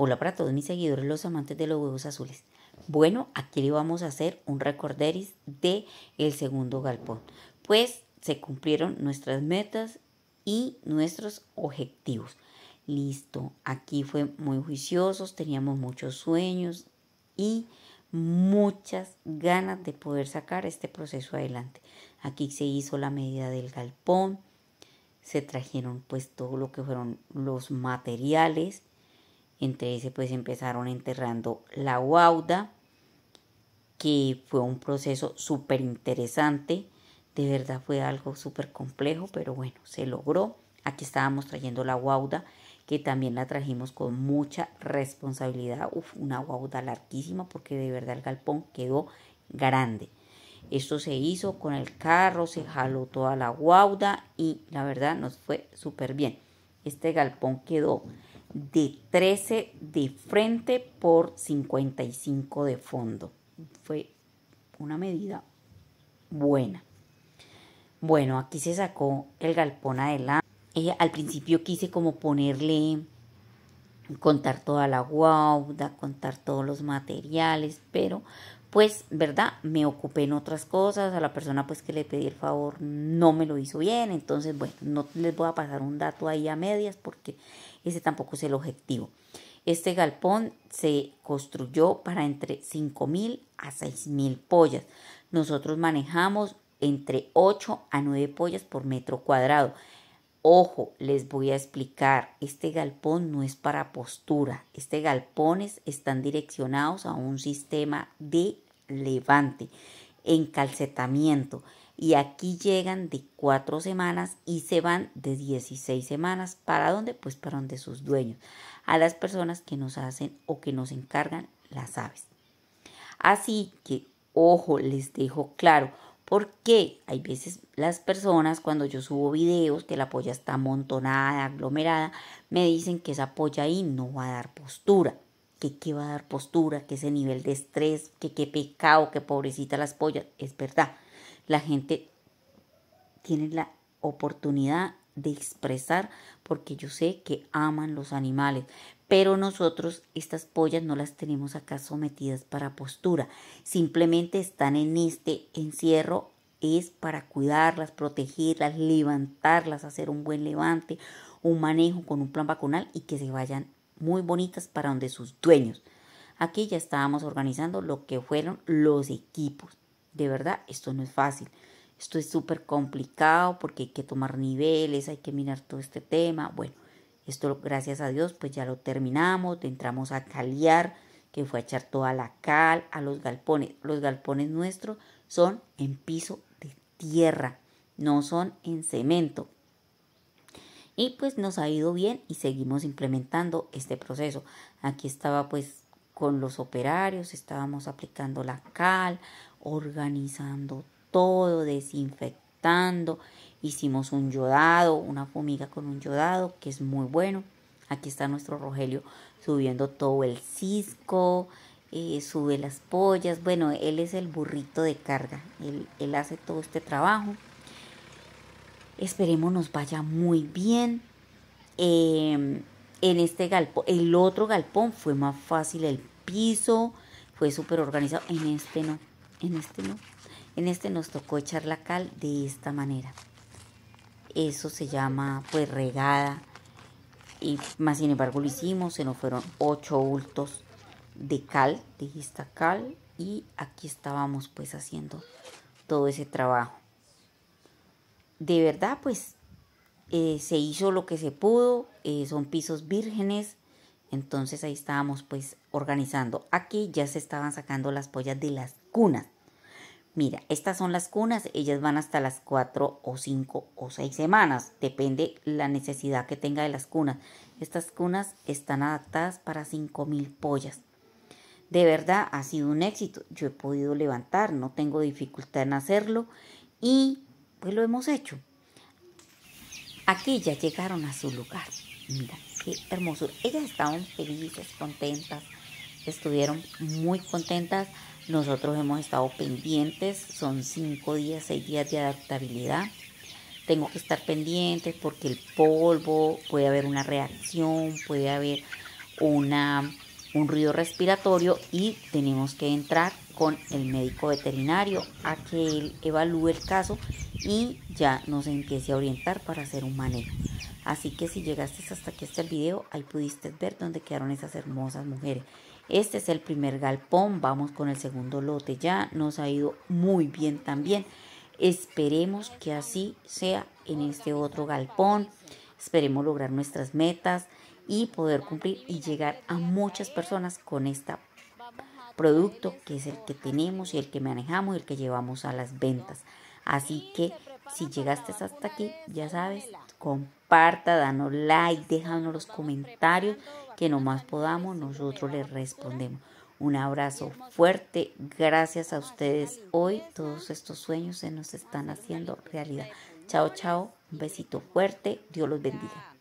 Hola para todos mis seguidores, los amantes de los huevos azules. Bueno, aquí le vamos a hacer un recorderis de el segundo galpón. Pues se cumplieron nuestras metas y nuestros objetivos. Listo, aquí fue muy juiciosos, teníamos muchos sueños y muchas ganas de poder sacar este proceso adelante. Aquí se hizo la medida del galpón, se trajeron pues todo lo que fueron los materiales, ese pues empezaron enterrando la guauda, que fue un proceso súper interesante. De verdad fue algo súper complejo, pero bueno, se logró. Aquí estábamos trayendo la guauda, que también la trajimos con mucha responsabilidad. Uf, una guauda larguísima porque de verdad el galpón quedó grande. Esto se hizo con el carro, se jaló toda la guauda y la verdad nos fue súper bien. Este galpón quedó de 13 de frente por 55 de fondo. Fue una medida buena. Bueno, aquí se sacó el galpón adelante. Eh, al principio quise como ponerle, contar toda la guauda, contar todos los materiales, pero pues, ¿verdad? Me ocupé en otras cosas, a la persona pues que le pedí el favor no me lo hizo bien, entonces, bueno, no les voy a pasar un dato ahí a medias porque ese tampoco es el objetivo. Este galpón se construyó para entre 5.000 a 6.000 pollas. Nosotros manejamos entre 8 a 9 pollas por metro cuadrado. Ojo, les voy a explicar, este galpón no es para postura, este galpones están direccionados a un sistema de levante, encalcetamiento y aquí llegan de cuatro semanas y se van de 16 semanas. ¿Para dónde? Pues para donde sus dueños, a las personas que nos hacen o que nos encargan las aves. Así que, ojo, les dejo claro, porque hay veces las personas cuando yo subo videos que la polla está amontonada, aglomerada, me dicen que esa polla ahí no va a dar postura que qué va a dar postura, que ese nivel de estrés, que qué pecado, que pobrecita las pollas. Es verdad, la gente tiene la oportunidad de expresar porque yo sé que aman los animales. Pero nosotros estas pollas no las tenemos acá sometidas para postura. Simplemente están en este encierro. Es para cuidarlas, protegerlas, levantarlas, hacer un buen levante, un manejo con un plan vacunal y que se vayan muy bonitas para donde sus dueños. Aquí ya estábamos organizando lo que fueron los equipos de verdad, esto no es fácil. Esto es súper complicado porque hay que tomar niveles, hay que mirar todo este tema. Bueno, esto gracias a Dios pues ya lo terminamos, entramos a caliar, que fue a echar toda la cal a los galpones. Los galpones nuestros son en piso de tierra, no son en cemento. Y pues nos ha ido bien y seguimos implementando este proceso. Aquí estaba pues con los operarios, estábamos aplicando la cal, organizando todo, desinfectando. Hicimos un yodado, una fumiga con un yodado, que es muy bueno. Aquí está nuestro Rogelio subiendo todo el cisco, eh, sube las pollas. Bueno, él es el burrito de carga, él, hace todo este trabajo. Esperemos nos vaya muy bien. Em, en este galpón, el otro galpón fue más fácil el piso, fue súper organizado. En este no en este no. En este nos tocó echar la cal de esta manera. Eso se llama pues regada. Y más sin embargo lo hicimos, se nos fueron ocho bultos de cal, de esta cal. Y aquí estábamos pues haciendo todo ese trabajo. De verdad pues eh, se hizo lo que se pudo. Eh, son pisos vírgenes. Entonces ahí estábamos pues organizando. Aquí ya se estaban sacando las pollas de las cunas. Mira, estas son las cunas, ellas van hasta las cuatro o cinco o seis semanas, depende la necesidad que tenga de las cunas. Estas cunas están adaptadas para 5.000 pollas. De verdad ha sido un éxito, yo he podido levantar, no tengo dificultad en hacerlo y pues lo hemos hecho. Aquí ya llegaron a su lugar, mira, qué hermoso. Ellas estaban felices, contentas, estuvieron muy contentas. Nosotros hemos estado pendientes, son cinco días, seis días de adaptabilidad. Tengo que estar pendiente porque el polvo, puede haber una reacción, puede haber una, un ruido respiratorio y tenemos que entrar con el médico veterinario a que él evalúe el caso y ya nos empiece a orientar para hacer un manejo. Así que si llegaste hasta aquí hasta el video, ahí pudiste ver dónde quedaron esas hermosas mujeres. Este es el primer galpón, vamos con el segundo lote ya, nos ha ido muy bien también. Esperemos que así sea en este otro galpón, esperemos lograr nuestras metas y poder cumplir y llegar a muchas personas con este producto que es el que tenemos y el que manejamos y el que llevamos a las ventas. Así que si llegaste hasta aquí, ya sabes, comparta, danos like, déjanos los comentarios que nomás podamos, nosotros les respondemos. Un abrazo fuerte, gracias a ustedes hoy, todos estos sueños se nos están haciendo realidad. Chao, chao, un besito fuerte, Dios los bendiga.